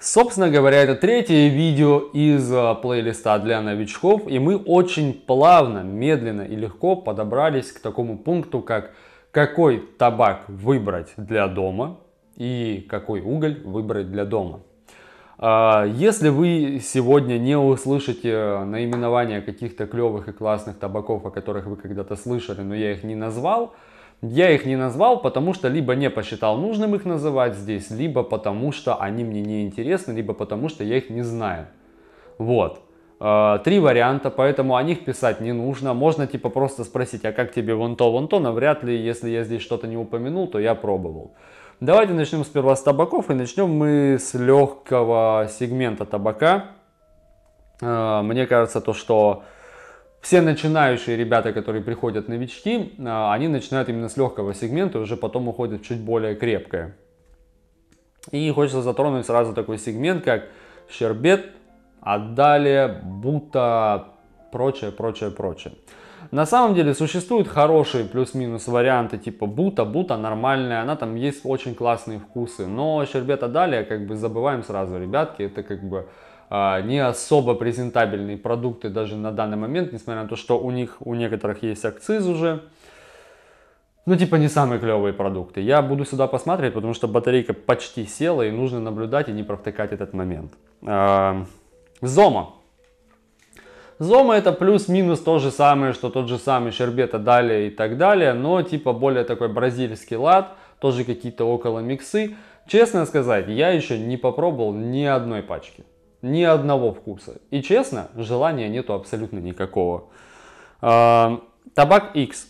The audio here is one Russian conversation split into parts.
Собственно говоря, это третье видео из а, плейлиста для новичков, и мы очень плавно, медленно и легко подобрались к такому пункту, как какой табак выбрать для дома и какой уголь выбрать для дома. А, если вы сегодня не услышите наименование каких-то клевых и классных табаков, о которых вы когда-то слышали, но я их не назвал, я их не назвал, потому что либо не посчитал нужным их называть здесь, либо потому что они мне не интересны, либо потому что я их не знаю. Вот. Э, три варианта, поэтому о них писать не нужно. Можно типа просто спросить, а как тебе вон то, вон то, но вряд ли, если я здесь что-то не упомянул, то я пробовал. Давайте начнем сперва с табаков и начнем мы с легкого сегмента табака. Э, мне кажется, то, что все начинающие ребята, которые приходят новички, а, они начинают именно с легкого сегмента, уже потом уходят в чуть более крепкое. И хочется затронуть сразу такой сегмент, как щербет, а далее бута, прочее, прочее, прочее. На самом деле существуют хорошие плюс-минус варианты типа бута, бута нормальная, она там есть очень классные вкусы, но щербета далее как бы забываем сразу, ребятки, это как бы а, не особо презентабельные продукты даже на данный момент, несмотря на то, что у них, у некоторых есть акциз уже. Ну, типа, не самые клевые продукты. Я буду сюда посмотреть, потому что батарейка почти села, и нужно наблюдать и не провтыкать этот момент. А, Зома. Зома это плюс-минус то же самое, что тот же самый Шербета далее и так далее, но типа более такой бразильский лад, тоже какие-то около миксы. Честно сказать, я еще не попробовал ни одной пачки ни одного вкуса. И честно, желания нету абсолютно никакого. А, табак X.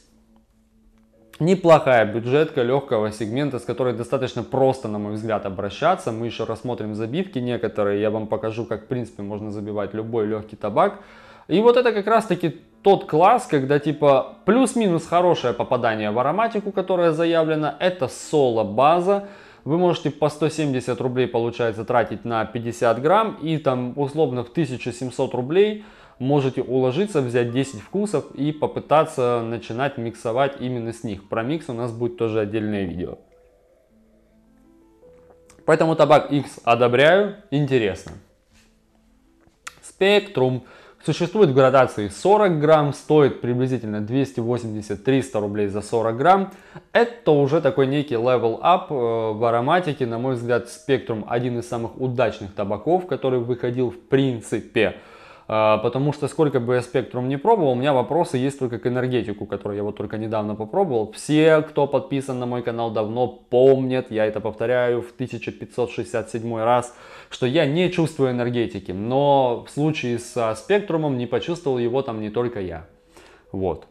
Неплохая бюджетка легкого сегмента, с которой достаточно просто, на мой взгляд, обращаться. Мы еще рассмотрим забивки некоторые. Я вам покажу, как, в принципе, можно забивать любой легкий табак. И вот это как раз-таки тот класс, когда типа плюс-минус хорошее попадание в ароматику, которая заявлена. Это соло-база вы можете по 170 рублей, получается, тратить на 50 грамм и там условно в 1700 рублей можете уложиться, взять 10 вкусов и попытаться начинать миксовать именно с них. Про микс у нас будет тоже отдельное видео. Поэтому табак X одобряю, интересно. Спектрум. Существует градации 40 грамм, стоит приблизительно 280-300 рублей за 40 грамм. Это уже такой некий level up э, в ароматике, на мой взгляд, Spectrum один из самых удачных табаков, который выходил в принципе. А, потому что сколько бы я спектрум не пробовал, у меня вопросы есть только к энергетику, которую я вот только недавно попробовал. Все, кто подписан на мой канал давно, помнят, я это повторяю в 1567 раз, что я не чувствую энергетики, но в случае со спектрумом не почувствовал его там не только я. Вот.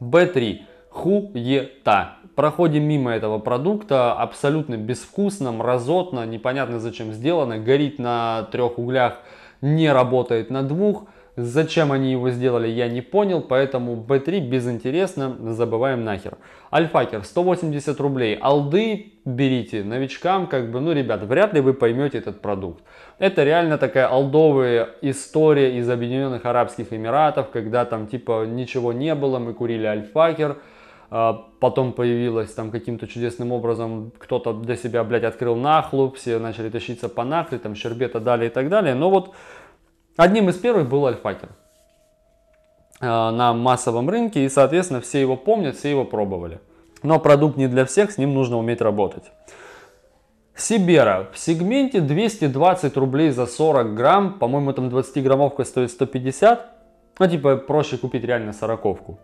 B3. Хуета. Проходим мимо этого продукта, абсолютно безвкусно, мразотно, непонятно зачем сделано, горит на трех углях не работает на двух. Зачем они его сделали, я не понял, поэтому B3 безинтересно, забываем нахер. Альфакер 180 рублей, алды берите, новичкам как бы, ну ребят, вряд ли вы поймете этот продукт. Это реально такая алдовая история из Объединенных Арабских Эмиратов, когда там типа ничего не было, мы курили альфакер, а, потом появилась там каким-то чудесным образом, кто-то для себя, блядь, открыл нахлуп все начали тащиться по нахле, там, щербета дали и так далее. Но вот одним из первых был альфакер а, на массовом рынке, и, соответственно, все его помнят, все его пробовали. Но продукт не для всех, с ним нужно уметь работать. Сибера в сегменте 220 рублей за 40 грамм, по-моему, там 20 граммовка стоит 150, ну, типа, проще купить реально сороковку.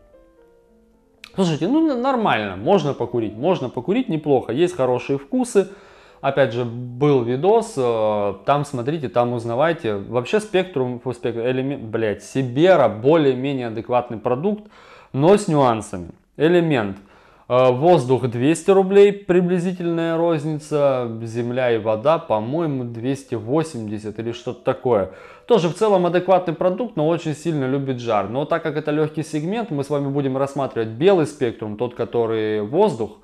Слушайте, ну нормально, можно покурить, можно покурить неплохо, есть хорошие вкусы. Опять же, был видос, э, там смотрите, там узнавайте. Вообще спектрум, спектр, элемент, блядь, Сибера более-менее адекватный продукт, но с нюансами. Элемент Э, воздух 200 рублей, приблизительная розница. Земля и вода, по-моему, 280 или что-то такое. Тоже в целом адекватный продукт, но очень сильно любит жар. Но так как это легкий сегмент, мы с вами будем рассматривать белый спектрум, тот, который воздух.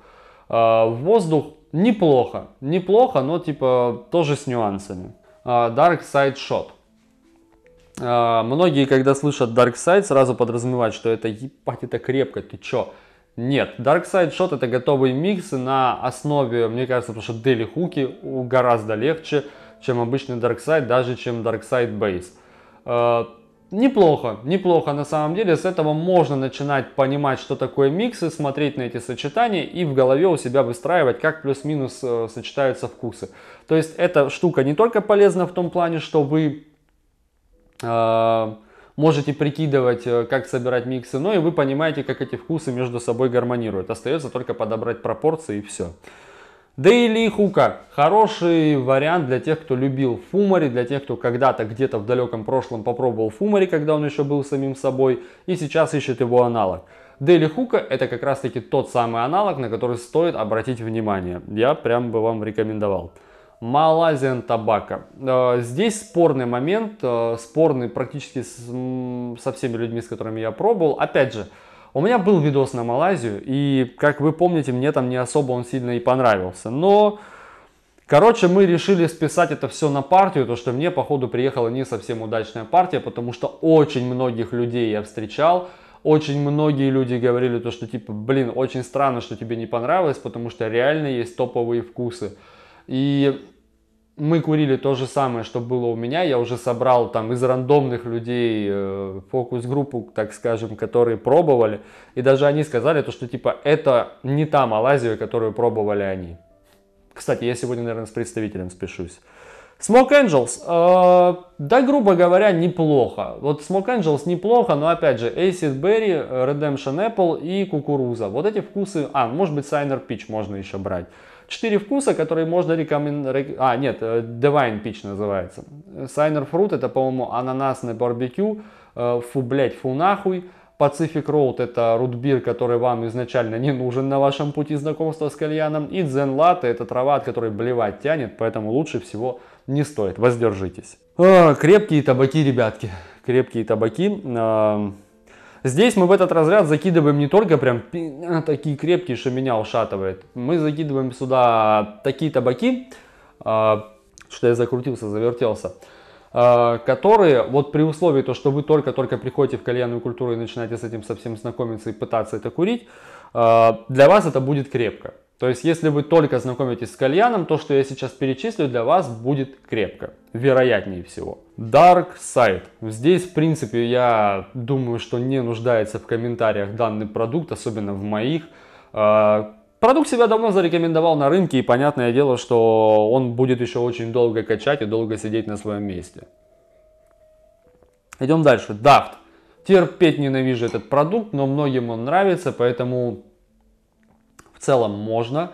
Э, воздух неплохо, неплохо, но типа тоже с нюансами. Э, dark Side Shot. Многие, когда слышат Dark Side, сразу подразумевают, что это ебать, это крепко, ты чё? Нет, Dark Side Shot это готовые миксы на основе, мне кажется, потому что Daily Хуки гораздо легче, чем обычный Dark Side, даже чем Dark Side Base. Э, неплохо, неплохо на самом деле, с этого можно начинать понимать, что такое миксы, смотреть на эти сочетания и в голове у себя выстраивать, как плюс-минус э, сочетаются вкусы. То есть эта штука не только полезна в том плане, что вы... Э, можете прикидывать, э, как собирать миксы, но и вы понимаете, как эти вкусы между собой гармонируют. Остается только подобрать пропорции и все. Дейли Хука. Хороший вариант для тех, кто любил фумари, для тех, кто когда-то где-то в далеком прошлом попробовал фумари, когда он еще был самим собой, и сейчас ищет его аналог. Дейли Хука это как раз таки тот самый аналог, на который стоит обратить внимание. Я прям бы вам рекомендовал. Малазиан Табака. Э, здесь спорный момент, э, спорный практически с, со всеми людьми, с которыми я пробовал. Опять же, у меня был видос на Малайзию, и, как вы помните, мне там не особо он сильно и понравился. Но, короче, мы решили списать это все на партию, то, что мне, походу, приехала не совсем удачная партия, потому что очень многих людей я встречал, очень многие люди говорили то, что типа, блин, очень странно, что тебе не понравилось, потому что реально есть топовые вкусы. И мы курили то же самое, что было у меня. Я уже собрал там из рандомных людей э, фокус-группу, так скажем, которые пробовали. И даже они сказали, то, что типа это не та Малайзия, которую пробовали они. Кстати, я сегодня, наверное, с представителем спешусь. Smoke Angels, э, да, грубо говоря, неплохо. Вот Smoke Angels неплохо, но опять же, Acid Berry, э, Redemption Apple и кукуруза. Вот эти вкусы, а, может быть, Signer Peach можно еще брать. Четыре вкуса, которые можно рекомендовать... А, нет, э, Divine Peach называется. Сайнер Fruit это, по-моему, ананасное барбекю. Э, фу, блять, фу нахуй. Pacific Road это рутбир, который вам изначально не нужен на вашем пути знакомства с кальяном. И Zen Latte это трава, от которой блевать тянет, поэтому лучше всего не стоит, воздержитесь. О, э, крепкие табаки, ребятки, крепкие табаки. Эм, Здесь мы в этот разряд закидываем не только прям а, такие крепкие, что меня ушатывает. Мы закидываем сюда такие табаки, а, что я закрутился, завертелся, а, которые вот при условии, то, что вы только-только приходите в кальянную культуру и начинаете с этим совсем знакомиться и пытаться это курить, для вас это будет крепко. То есть, если вы только знакомитесь с кальяном, то, что я сейчас перечислю, для вас будет крепко, вероятнее всего. Dark Side. Здесь, в принципе, я думаю, что не нуждается в комментариях данный продукт, особенно в моих. А, продукт себя давно зарекомендовал на рынке, и понятное дело, что он будет еще очень долго качать и долго сидеть на своем месте. Идем дальше. Daft. Терпеть ненавижу этот продукт, но многим он нравится, поэтому в целом можно.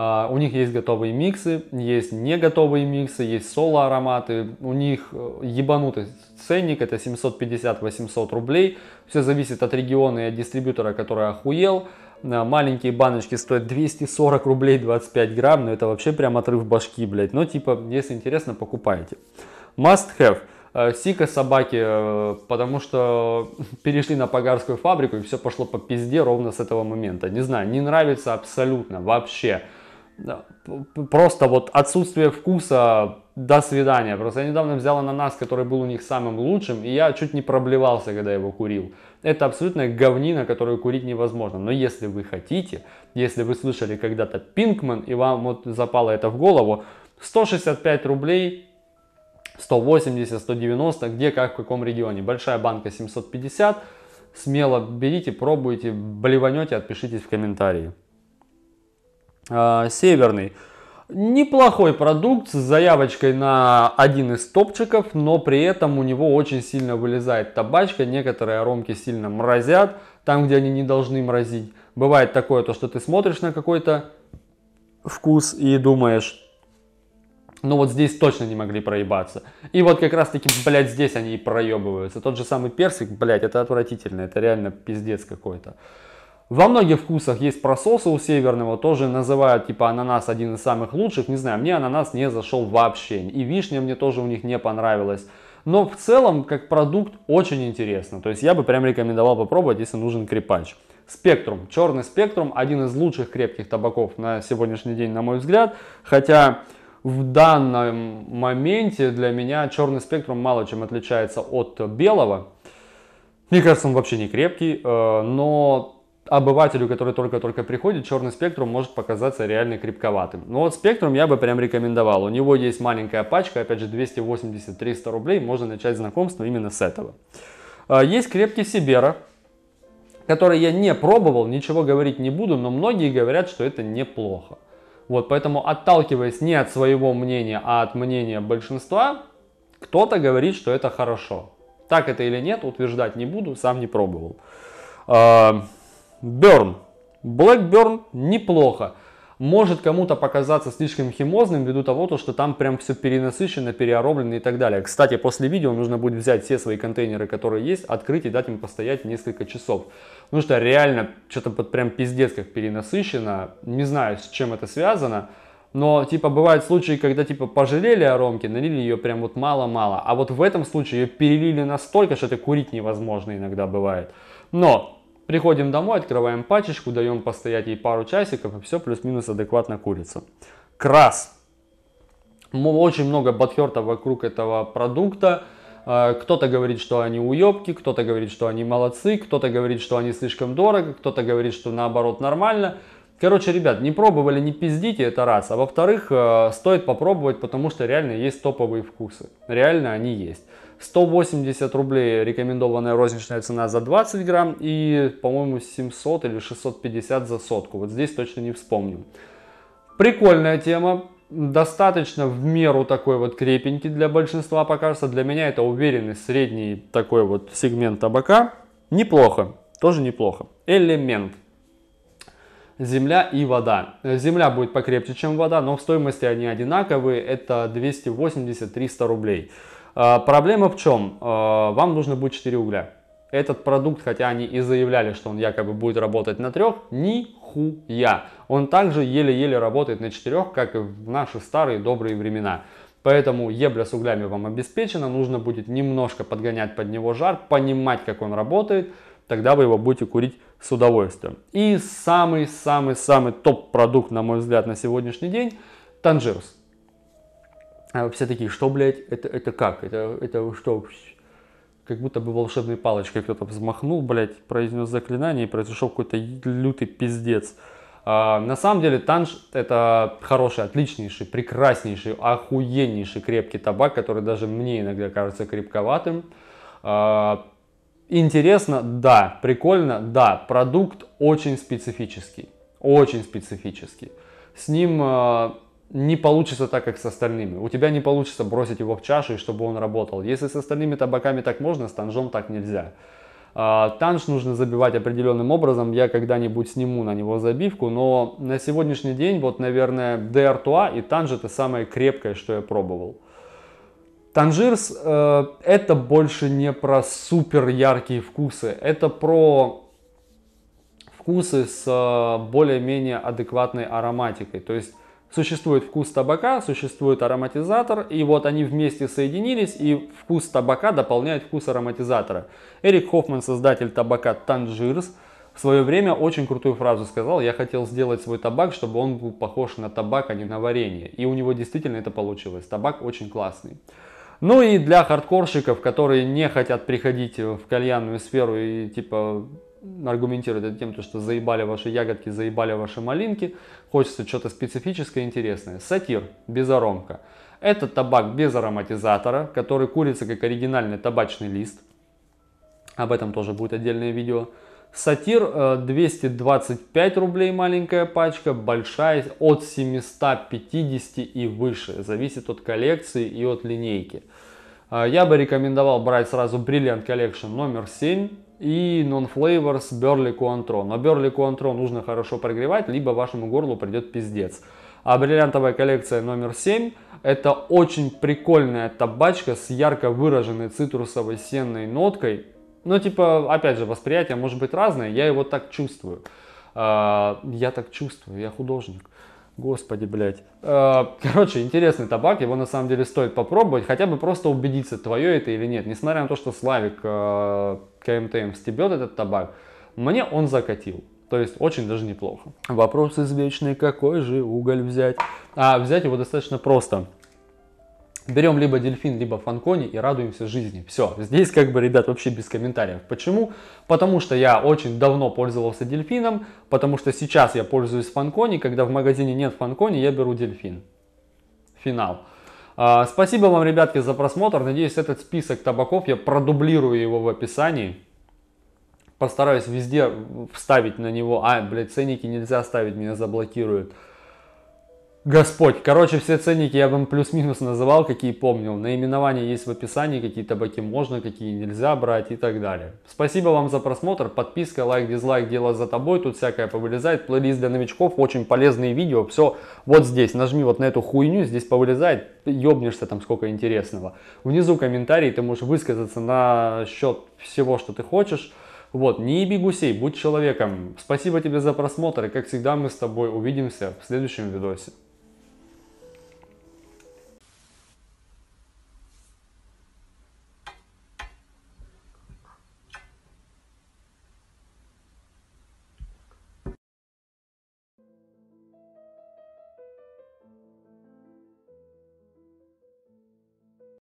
А, у них есть готовые миксы, есть не готовые миксы, есть соло-ароматы. У них э, ебанутый ценник, это 750-800 рублей. Все зависит от региона и от дистрибьютора, который охуел. Маленькие баночки стоят 240 рублей 25 грамм, но это вообще прям отрыв башки, блядь. Но ну, типа, если интересно, покупайте. Must have. Э, Сика собаки, э, потому что перешли на погарскую фабрику и все пошло по пизде ровно с этого момента. Не знаю, не нравится абсолютно вообще просто вот отсутствие вкуса, до свидания. Просто я недавно взял ананас, который был у них самым лучшим, и я чуть не проблевался, когда его курил. Это абсолютная говнина, которую курить невозможно. Но если вы хотите, если вы слышали когда-то Пинкман, и вам вот запало это в голову, 165 рублей 180, 190, где, как, в каком регионе. Большая банка 750. Смело берите, пробуйте, блеванете, отпишитесь в комментарии. А, северный. Неплохой продукт с заявочкой на один из топчиков, но при этом у него очень сильно вылезает табачка, некоторые аромки сильно мразят, там где они не должны мразить. Бывает такое, то что ты смотришь на какой-то вкус и думаешь, ну вот здесь точно не могли проебаться. И вот как раз таки, блядь, здесь они и проебываются. Тот же самый персик, блядь, это отвратительно, это реально пиздец какой-то. Во многих вкусах есть прососы у северного, тоже называют типа ананас один из самых лучших. Не знаю, мне ананас не зашел вообще. И вишня мне тоже у них не понравилась. Но в целом, как продукт, очень интересно. То есть я бы прям рекомендовал попробовать, если нужен крепач. Спектрум. Черный спектрум один из лучших крепких табаков на сегодняшний день, на мой взгляд. Хотя в данном моменте для меня черный спектрум мало чем отличается от белого. Мне кажется, он вообще не крепкий, э, но обывателю, который только-только приходит, черный спектрум может показаться реально крепковатым. Но вот спектрум я бы прям рекомендовал. У него есть маленькая пачка, опять же 280-300 рублей, можно начать знакомство именно с этого. А, есть крепкий Сибера, который я не пробовал, ничего говорить не буду, но многие говорят, что это неплохо. Вот, поэтому отталкиваясь не от своего мнения, а от мнения большинства, кто-то говорит, что это хорошо. Так это или нет, утверждать не буду, сам не пробовал. А, Burn. Blackburn неплохо. Может кому-то показаться слишком химозным ввиду того, то, что там прям все перенасыщено, переороблено и так далее. Кстати, после видео нужно будет взять все свои контейнеры, которые есть, открыть и дать им постоять несколько часов. Потому что реально что-то под прям пиздец как перенасыщено. Не знаю, с чем это связано. Но, типа, бывают случаи, когда, типа, пожалели о ромке, налили ее прям вот мало-мало. А вот в этом случае ее перелили настолько, что это курить невозможно иногда бывает. Но Приходим домой, открываем пачечку, даем постоять ей пару часиков, и все плюс-минус адекватно курится. Крас. Очень много батхерта вокруг этого продукта. Э, кто-то говорит, что они уебки, кто-то говорит, что они молодцы, кто-то говорит, что они слишком дорого, кто-то говорит, что наоборот нормально. Короче, ребят, не пробовали, не пиздите, это раз. А во-вторых, э, стоит попробовать, потому что реально есть топовые вкусы. Реально они есть. 180 рублей рекомендованная розничная цена за 20 грамм и, по-моему, 700 или 650 за сотку. Вот здесь точно не вспомню. Прикольная тема, достаточно в меру такой вот крепенький для большинства покажется. Для меня это уверенный средний такой вот сегмент табака. Неплохо, тоже неплохо. Элемент. Земля и вода. Земля будет покрепче, чем вода, но в стоимости они одинаковые. Это 280-300 рублей. А, проблема в чем? А, вам нужно будет 4 угля. Этот продукт, хотя они и заявляли, что он якобы будет работать на трех, нихуя. Он также еле-еле работает на четырех, как и в наши старые добрые времена. Поэтому ебля с углями вам обеспечена, нужно будет немножко подгонять под него жар, понимать, как он работает, тогда вы его будете курить с удовольствием. И самый-самый-самый топ-продукт, на мой взгляд, на сегодняшний день – Танжирус. А все такие, что, блядь, это, это как? Это, это что? Как будто бы волшебной палочкой кто-то взмахнул, блядь, произнес заклинание и произошел какой-то лютый пиздец. А, на самом деле танж это хороший, отличнейший, прекраснейший, охуеннейший крепкий табак, который даже мне иногда кажется крепковатым. А, интересно, да, прикольно, да, продукт очень специфический, очень специфический. С ним а, не получится так, как с остальными. У тебя не получится бросить его в чашу, и чтобы он работал. Если с остальными табаками так можно, с танжом так нельзя. А, танж нужно забивать определенным образом, я когда-нибудь сниму на него забивку, но на сегодняшний день, вот, наверное, Де Артуа и танж это самое крепкое, что я пробовал. Танжирс э, это больше не про супер яркие вкусы, это про вкусы с э, более-менее адекватной ароматикой. То есть Существует вкус табака, существует ароматизатор, и вот они вместе соединились, и вкус табака дополняет вкус ароматизатора. Эрик Хоффман, создатель табака Танжирс, в свое время очень крутую фразу сказал, я хотел сделать свой табак, чтобы он был похож на табак, а не на варенье. И у него действительно это получилось. Табак очень классный. Ну и для хардкорщиков, которые не хотят приходить в кальянную сферу и типа Аргументируют это тем, что заебали ваши ягодки, заебали ваши малинки, хочется что-то специфическое интересное. Сатир, без аромка. Это табак без ароматизатора, который курится как оригинальный табачный лист. Об этом тоже будет отдельное видео. Сатир 225 э, рублей маленькая пачка, большая от 750 и выше. Зависит от коллекции и от линейки. Э, я бы рекомендовал брать сразу Brilliant Collection номер 7 и Non-Flavors Burley Cointreau. Но Burley Cointreau нужно хорошо прогревать, либо вашему горлу придет пиздец. А бриллиантовая коллекция номер 7 это очень прикольная табачка с ярко выраженной цитрусовой сенной ноткой. Но типа, опять же, восприятие может быть разное, я его так чувствую. А, я так чувствую, я художник. Господи, блядь. Э, короче, интересный табак, его на самом деле стоит попробовать, хотя бы просто убедиться, твое это или нет. Несмотря на то, что Славик э, КМТМ стебет этот табак, мне он закатил. То есть очень даже неплохо. Вопрос извечный, какой же уголь взять? А взять его достаточно просто. Берем либо дельфин, либо фанкони и радуемся жизни. Все, здесь как бы, ребят, вообще без комментариев. Почему? Потому что я очень давно пользовался дельфином, потому что сейчас я пользуюсь фанкони, когда в магазине нет фанкони, я беру дельфин. Финал. А, спасибо вам, ребятки, за просмотр. Надеюсь, этот список табаков, я продублирую его в описании. Постараюсь везде вставить на него. А, блядь, ценники нельзя ставить, меня заблокируют. Господь. Короче, все ценники я вам плюс-минус называл, какие помнил. Наименования есть в описании, какие табаки можно, какие нельзя брать и так далее. Спасибо вам за просмотр. Подписка, лайк, дизлайк, дело за тобой. Тут всякое повылезает. Плейлист для новичков, очень полезные видео. Все вот здесь. Нажми вот на эту хуйню, здесь повылезает. Ёбнешься там сколько интересного. Внизу комментарий, ты можешь высказаться на счет всего, что ты хочешь. Вот, не еби гусей, будь человеком. Спасибо тебе за просмотр, и как всегда мы с тобой увидимся в следующем видосе.